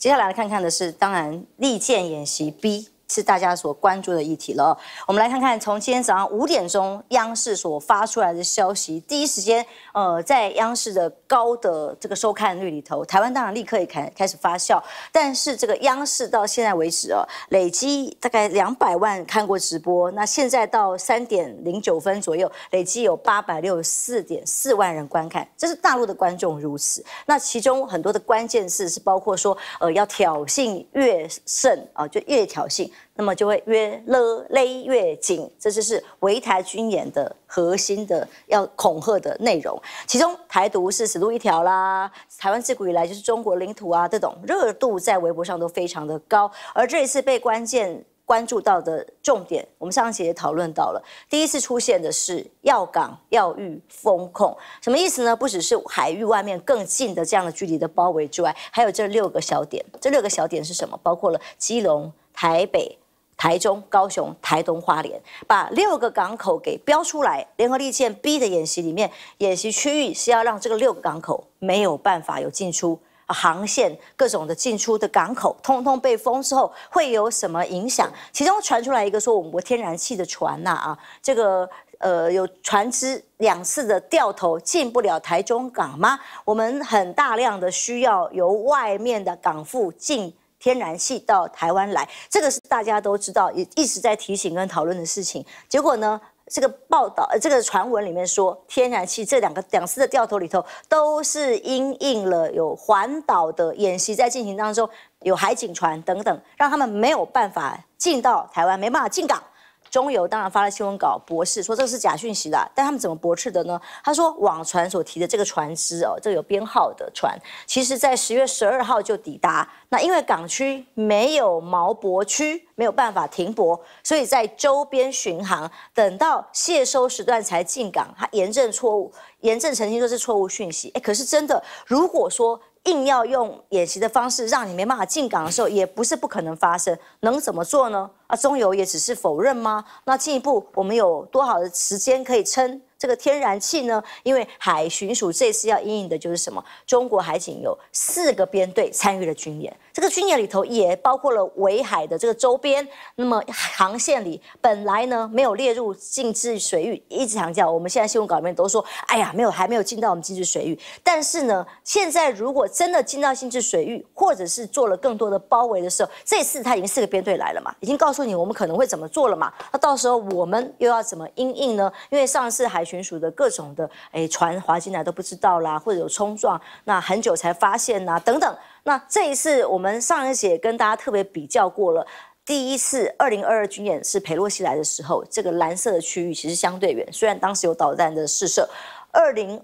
接下来来看看的是，当然，利剑演习 B。是大家所关注的议题了。我们来看看，从今天早上五点钟央视所发出来的消息，第一时间呃，在央视的高的这个收看率里头，台湾当然立刻也开开始发酵。但是这个央视到现在为止啊，累积大概两百万看过直播，那现在到三点零九分左右，累积有八百六十四点四万人观看，这是大陆的观众如此。那其中很多的关键是是包括说呃要挑衅越胜啊，就越挑衅。那么就会越勒勒越紧，这就是围台军演的核心的要恐吓的内容。其中，台独是死路一条啦。台湾自古以来就是中国领土啊，这种热度在微博上都非常的高。而这一次被关键关注到的重点，我们上期也讨论到了。第一次出现的是要港要域封控，什么意思呢？不只是海域外面更近的这样的距离的包围之外，还有这六个小点。这六个小点是什么？包括了基隆。台北、台中、高雄、台东、花莲，把六个港口给标出来。联合利剑 B 的演习里面，演习区域是要让这个六个港口没有办法有进出航线，各种的进出的港口通通被封之后，会有什么影响？其中传出来一个说，我国天然气的船呐啊，这个呃有船只两次的掉头进不了台中港吗？我们很大量的需要由外面的港埠进。天然气到台湾来，这个是大家都知道，也一直在提醒跟讨论的事情。结果呢，这个报道，呃，这个传闻里面说，天然气这两个两次的掉头里头，都是因应了有环岛的演习在进行当中，有海警船等等，让他们没有办法进到台湾，没办法进港。中油当然发了新闻稿，驳斥说这个是假讯息啦。但他们怎么驳斥的呢？他说网传所提的这个船只哦，这个有编号的船，其实在十月十二号就抵达。那因为港区没有锚泊区，没有办法停泊，所以在周边巡航，等到卸收时段才进港。他严正错误，严正澄清说是错误讯息。哎，可是真的，如果说。硬要用演习的方式让你没办法进港的时候，也不是不可能发生。能怎么做呢？啊，中油也只是否认吗？那进一步，我们有多好的时间可以撑这个天然气呢？因为海巡署这次要阴影的就是什么？中国海警有四个编队参与了军演。这个军演里头也包括了围海的这个周边，那么航线里本来呢没有列入禁制水域，一直强调，我们现在新闻稿里面都说，哎呀，没有，还没有进到我们禁止水域。但是呢，现在如果真的进到禁止水域，或者是做了更多的包围的时候，这次他已经四个编队来了嘛，已经告诉你我们可能会怎么做了嘛，那到时候我们又要怎么应应呢？因为上次海巡署的各种的哎船划进来都不知道啦，或者有冲撞，那很久才发现呐，等等。那这一次，我们上一节跟大家特别比较过了，第一次二零二二军演是裴洛西来的时候，这个蓝色的区域其实相对远，虽然当时有导弹的试射。二零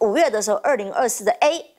五月的时候，二零二四的 A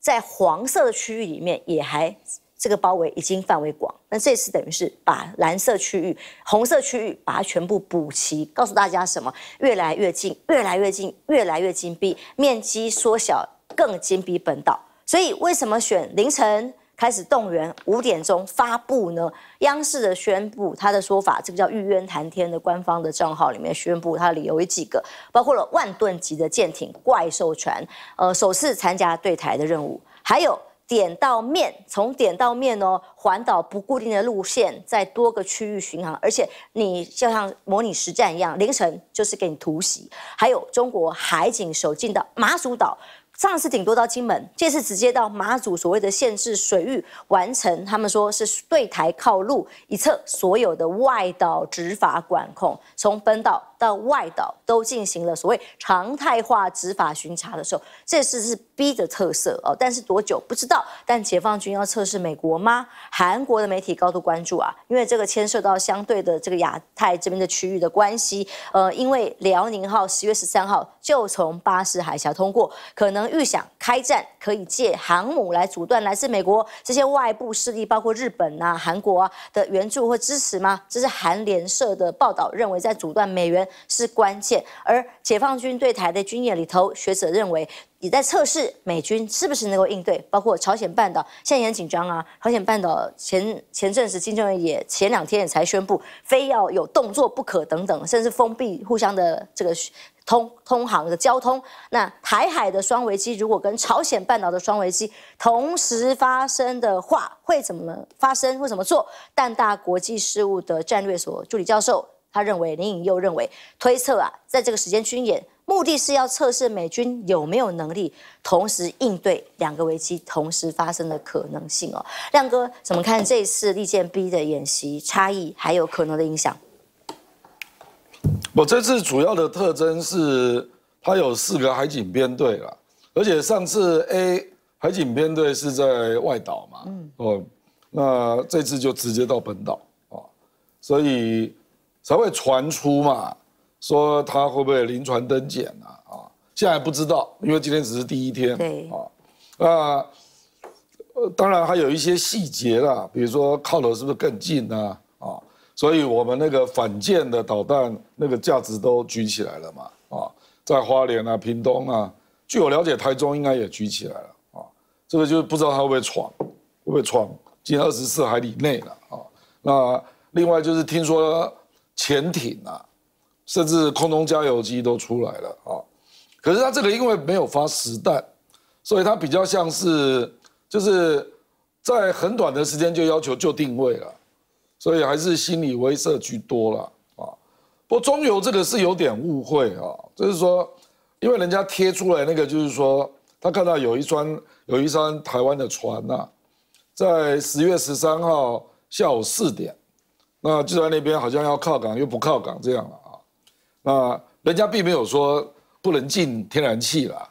在黄色的区域里面也还这个包围已经范围广，那这次等于是把蓝色区域、红色区域把它全部补齐，告诉大家什么，越来越近，越来越近，越来越紧逼，面积缩小，更紧逼本岛。所以为什么选凌晨开始动员，五点钟发布呢？央视的宣布，他的说法，这个叫“玉渊潭天”的官方的账号里面宣布，他的理由有几个，包括了万吨级的舰艇、怪兽船，呃，首次参加对台的任务，还有点到面，从点到面哦，环岛不固定的路线，在多个区域巡航，而且你就像模拟实战一样，凌晨就是给你突袭，还有中国海警首进的马祖岛。上次顶多到金门，这次直接到马祖，所谓的限制水域完成。他们说是对台靠陆一侧所有的外岛执法管控，从分岛。到外岛都进行了所谓常态化执法巡查的时候，这次是 B 的特色哦，但是多久不知道。但解放军要测试美国吗？韩国的媒体高度关注啊，因为这个牵涉到相对的这个亚太这边的区域的关系。呃，因为辽宁号十月十三号就从巴士海峡通过，可能预想开战可以借航母来阻断来自美国这些外部势力，包括日本啊、韩国啊的援助或支持吗？这是韩联社的报道认为在阻断美元。是关键，而解放军对台的军演里头，学者认为也在测试美军是不是能够应对，包括朝鲜半岛现在也很紧张啊。朝鲜半岛前前阵子金正恩也前两天也才宣布，非要有动作不可等等，甚至封闭互相的这个通通航的交通。那台海的双危机如果跟朝鲜半岛的双危机同时发生的话，会怎么发生？会怎么做？淡大国际事务的战略所助理教授。他认为，林颖又认为推测啊，在这个时间军演，目的是要测试美军有没有能力同时应对两个危机同时发生的可能性哦。亮哥怎么看这次利剑 B 的演习差异还有可能的影响？我这次主要的特征是它有四个海警编队了，而且上次 A 海警编队是在外岛嘛，哦，那这次就直接到本岛啊，所以。才会传出嘛，说他会不会临船登检啊？啊，现在还不知道，因为今天只是第一天。对，啊，那当然还有一些细节啦，比如说靠的是不是更近啊？啊，所以我们那个反舰的导弹那个价值都举起来了嘛。啊，在花莲啊、屏东啊，据我了解，台中应该也举起来了。啊，这个就是不知道他会不会闯，会不会闯进二十四海里内了？啊，那另外就是听说。潜艇啊，甚至空中加油机都出来了啊！可是它这个因为没有发实弹，所以它比较像是就是在很短的时间就要求就定位了，所以还是心理威慑居多了啊！不过中油这个是有点误会啊，就是说，因为人家贴出来那个就是说，他看到有一船有一艘台湾的船呐，在十月十三号下午四点。那就在那边，好像要靠港又不靠港这样了啊。那人家并没有说不能进天然气了，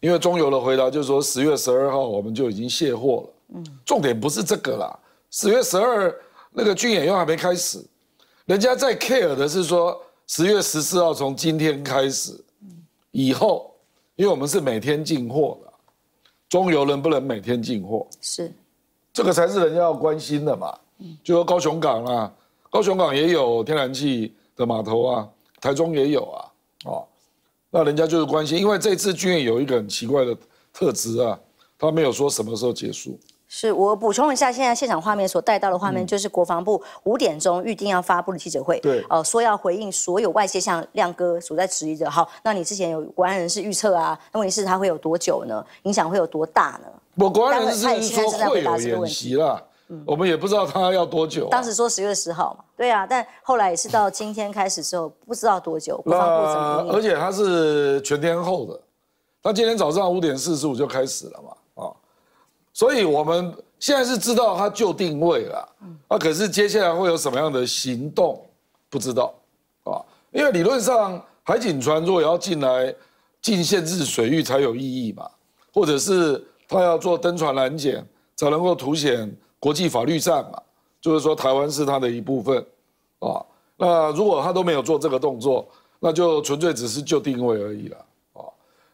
因为中油的回答就是说，十月十二号我们就已经卸货了。嗯，重点不是这个啦。十月十二那个军演又还没开始，人家在 care 的是说十月十四号从今天开始以后，因为我们是每天进货的，中油能不能每天进货。是，这个才是人家要关心的嘛。嗯，就说高雄港啊。高雄港也有天然气的码头啊，台中也有啊，哦，那人家就是关心，因为这次军演有一个很奇怪的特质啊，他没有说什么时候结束。是我补充一下，现在现场画面所带到的画面，就是国防部五点钟预定要发布的记者会，对，呃，说要回应所有外界向亮哥所在质疑的，好，那你之前有国安人士预测啊，那问题是他会有多久呢？影响会有多大呢？我国安人士是说会有演习了。我们也不知道他要多久。当时说十月十号嘛，对啊，但后来也是到今天开始之后，不知道多久。而且它是全天候的，它今天早上五点四十五就开始了嘛，啊，所以我们现在是知道它就定位了，啊，可是接下来会有什么样的行动，不知道，啊，因为理论上海警船若要进来，进限制水域才有意义嘛，或者是它要做登船拦截才能够凸显。国际法律战嘛，就是说台湾是他的一部分，啊，那如果他都没有做这个动作，那就纯粹只是就定位而已了，啊，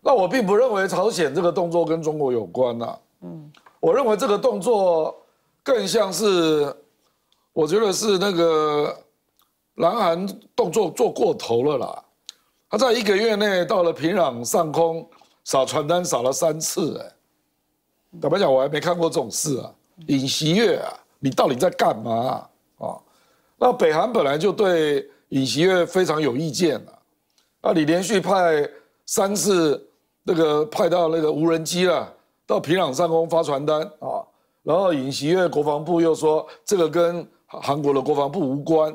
那我并不认为朝鲜这个动作跟中国有关呐，嗯，我认为这个动作更像是，我觉得是那个，南韩动作做过头了啦，他在一个月内到了平壤上空扫传单扫了三次，哎，坦白讲我还没看过这种事啊。尹锡悦啊，你到底在干嘛啊？那北韩本来就对尹锡悦非常有意见啊，啊，你连续派三次那个派到那个无人机了，到平壤上空发传单啊，然后尹锡悦国防部又说这个跟韩国的国防部无关，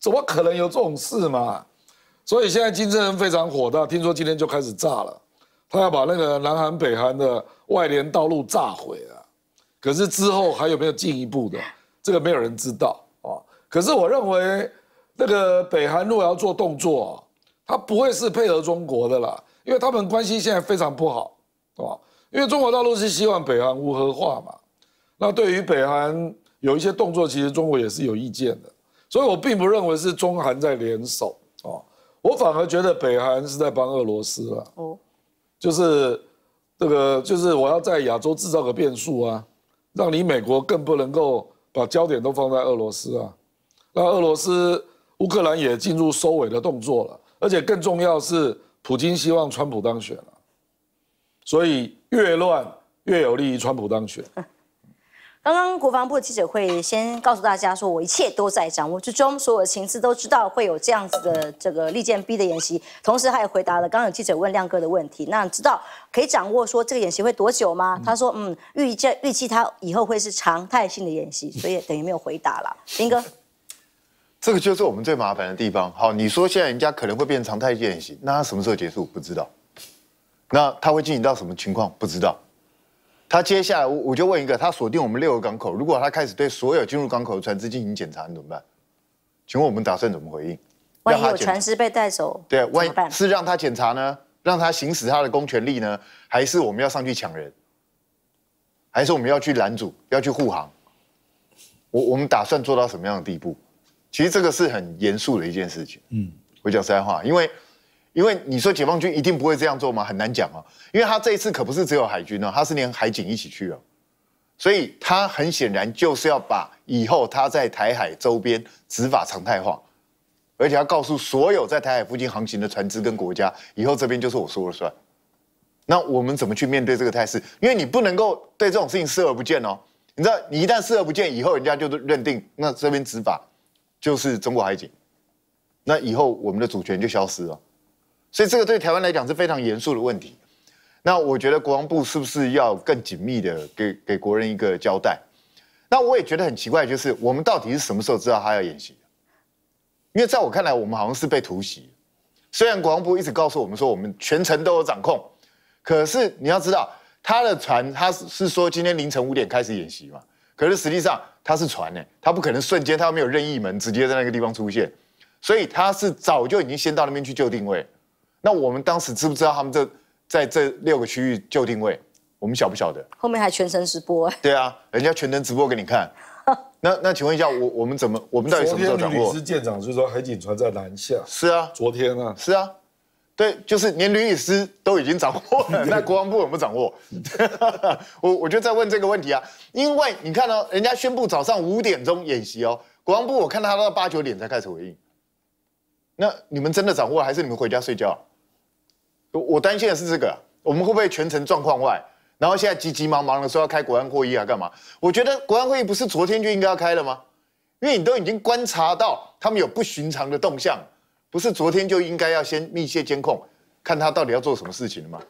怎么可能有这种事嘛？所以现在金正恩非常火大，听说今天就开始炸了，他要把那个南韩北韩的外联道路炸毁了。可是之后还有没有进一步的？这个没有人知道啊。可是我认为，那个北韩如果要做动作，他不会是配合中国的啦，因为他们关系现在非常不好啊。因为中国大陆是希望北韩无核化嘛，那对于北韩有一些动作，其实中国也是有意见的。所以我并不认为是中韩在联手啊，我反而觉得北韩是在帮俄罗斯了。哦，就是这个，就是我要在亚洲制造个变数啊。让你美国更不能够把焦点都放在俄罗斯啊，那俄罗斯、乌克兰也进入收尾的动作了，而且更重要是，普京希望川普当选啊，所以越乱越有利于川普当选。刚刚国防部记者会先告诉大家说，我一切都在掌握之中，所有的情资都知道会有这样子的这个利剑 B 的演习，同时他也回答了刚刚有记者问亮哥的问题。那知道可以掌握说这个演习会多久吗？他说，嗯，预见预期他以后会是常态性的演习，所以等于没有回答了。兵哥，这个就是我们最麻烦的地方。好，你说现在人家可能会变常态性演习，那他什么时候结束不知道，那他会进行到什么情况不知道。他接下来，我我就问一个，他锁定我们六个港口，如果他开始对所有进入港口的船只进行检查，你怎么办？请问我们打算怎么回应？万一有船只被带走，对，万一是让他检查呢，让他行使他的公权力呢，还是我们要上去抢人？还是我们要去拦阻、要去护航？我我们打算做到什么样的地步？其实这个是很严肃的一件事情。嗯，我讲实在话，因为。因为你说解放军一定不会这样做吗？很难讲啊，因为他这一次可不是只有海军呢，他是连海警一起去了，所以他很显然就是要把以后他在台海周边执法常态化，而且要告诉所有在台海附近航行的船只跟国家，以后这边就是我说了算。那我们怎么去面对这个态势？因为你不能够对这种事情视而不见哦，你知道，你一旦视而不见，以后人家就认定那这边执法就是中国海警，那以后我们的主权就消失了。所以这个对台湾来讲是非常严肃的问题。那我觉得国防部是不是要更紧密的给给国人一个交代？那我也觉得很奇怪，就是我们到底是什么时候知道他要演习的？因为在我看来，我们好像是被突袭。虽然国防部一直告诉我们说我们全程都有掌控，可是你要知道他的船，他是说今天凌晨五点开始演习嘛？可是实际上他是船呢，他不可能瞬间他没有任意门直接在那个地方出现，所以他是早就已经先到那边去就定位。那我们当时知不知道他们这在这六个区域就定位，我们晓不晓得？后面还全程直播哎。对啊，人家全程直播给你看。那那请问一下，我我们怎么，我们到底什么时候掌握？昨天女舰长就说海警船在南下。是啊。昨天啊。是啊。对，就是连律师都已经掌握了，那国防部有没有掌握？我我就在问这个问题啊，因为你看哦，人家宣布早上五点钟演习哦，国防部我看他到八九点才开始回应。那你们真的掌握，还是你们回家睡觉？我担心的是这个，我们会不会全程状况外？然后现在急急忙忙的说要开国安会议啊，干嘛？我觉得国安会议不是昨天就应该要开了吗？因为你都已经观察到他们有不寻常的动向，不是昨天就应该要先密切监控，看他到底要做什么事情了吗？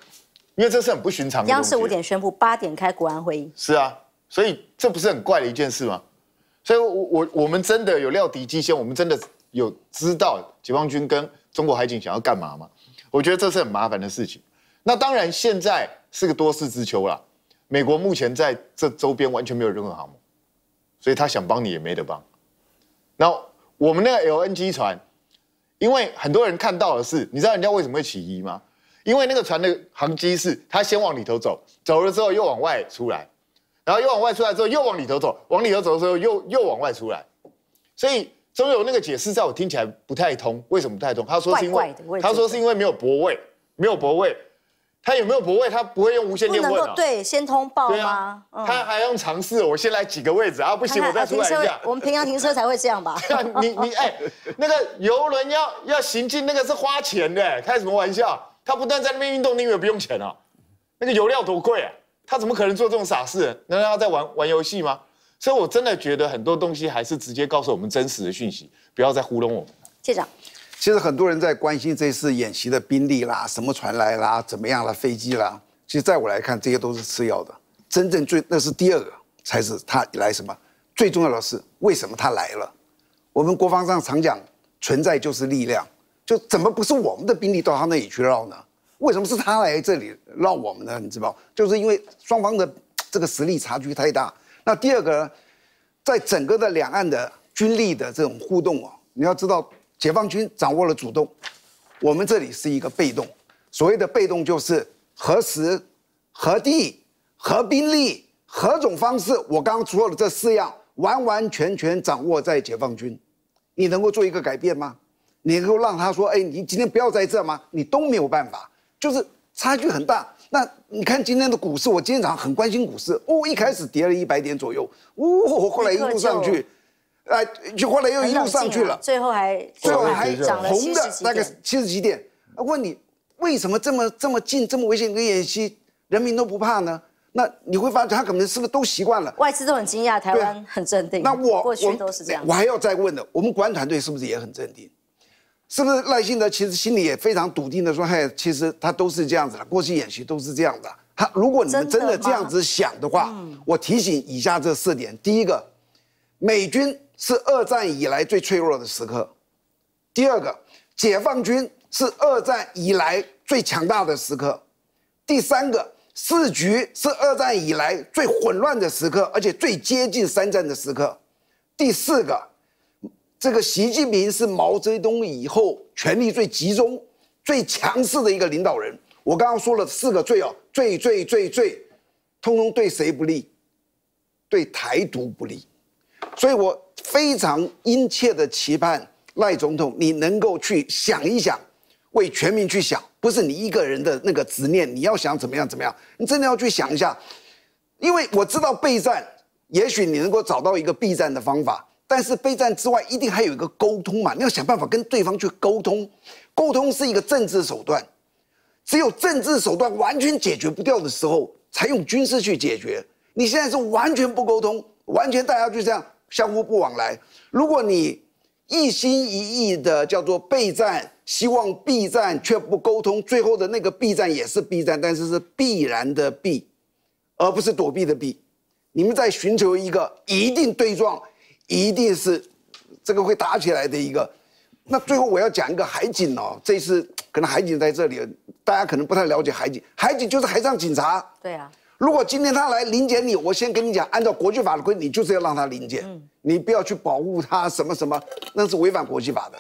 因为这是很不寻常。的。央视五点宣布八点开国安会议。是啊，所以这不是很怪的一件事吗？所以，我我我们真的有料敌机先，我们真的有知道解放军跟中国海警想要干嘛吗？我觉得这是很麻烦的事情。那当然，现在是个多事之秋了。美国目前在这周边完全没有任何航母，所以他想帮你也没得帮。那我们那个 LNG 船，因为很多人看到的是，你知道人家为什么会起疑吗？因为那个船的航机是它先往里头走，走了之后又往外出来，然后又往外出来之后又往里头走，往里头走的时候又又往外出来，所以。周友那个解释，在我听起来不太通。为什么不太通？他说是因为他说是因为没有泊位，没有泊位。他有没有泊位？他不会用无线电问啊？对，先通报吗？他还用尝试？我先来几个位置啊，不行我再出来一下。我们平常停车才会这样吧？你你哎，那个游轮要要行进，那个是花钱的，开什么玩笑？他不断在那边运动，你以为不用钱啊？那个油料多贵啊？他怎么可能做这种傻事？难道他在玩玩游戏吗？所以，我真的觉得很多东西还是直接告诉我们真实的讯息，不要再糊弄我们了。谢长，其实很多人在关心这次演习的兵力啦、什么船来啦、怎么样啦，飞机啦。其实，在我来看，这些都是次要的。真正最那是第二个才是他来什么。最重要的是，为什么他来了？我们国防上常讲，存在就是力量。就怎么不是我们的兵力到他那里去绕呢？为什么是他来这里绕我们呢？你知道，就是因为双方的这个实力差距太大。那第二个呢，在整个的两岸的军力的这种互动啊，你要知道，解放军掌握了主动，我们这里是一个被动。所谓的被动就是何时、何地、何兵力、何种方式，我刚刚说了这四样，完完全全掌握在解放军。你能够做一个改变吗？你能够让他说哎，你今天不要在这吗？你都没有办法，就是差距很大。那你看今天的股市，我今天早上很关心股市哦，一开始跌了一百点左右，哦，后来一路上去，哎，就后来又一路上去了，最后还最后还涨了七十那个，七十几点？问你为什么这么这么近这么危险跟演习，人民都不怕呢？那你会发现他可能是不是都习惯了？外资都很惊讶，台湾很镇定。那我过去都是这样，我还要再问的，我们国安团队是不是也很镇定？是不是赖幸德？其实心里也非常笃定的说：“嗨，其实他都是这样子的，过去演习都是这样的。他如果你们真的这样子想的话，我提醒以下这四点：第一个，美军是二战以来最脆弱的时刻；第二个，解放军是二战以来最强大的时刻；第三个，四局是二战以来最混乱的时刻，而且最接近三战的时刻；第四个。这个习近平是毛泽东以后权力最集中、最强势的一个领导人。我刚刚说了四个罪哦，最最最最，通通对谁不利？对台独不利。所以我非常殷切的期盼赖总统，你能够去想一想，为全民去想，不是你一个人的那个执念。你要想怎么样怎么样，你真的要去想一下，因为我知道备战，也许你能够找到一个避战的方法。但是备战之外，一定还有一个沟通嘛？你要想办法跟对方去沟通。沟通是一个政治手段，只有政治手段完全解决不掉的时候，才用军事去解决。你现在是完全不沟通，完全大家就这样相互不往来。如果你一心一意的叫做备战，希望避战却不沟通，最后的那个避战也是避战，但是是必然的避，而不是躲避的避。你们在寻求一个一定对撞。一定是这个会打起来的一个。那最后我要讲一个海警哦，这次可能海警在这里，大家可能不太了解海警。海警就是海上警察。对啊。如果今天他来临检你我先跟你讲，按照国际法的规，你就是要让他临检，你不要去保护他什么什么，那是违反国际法的。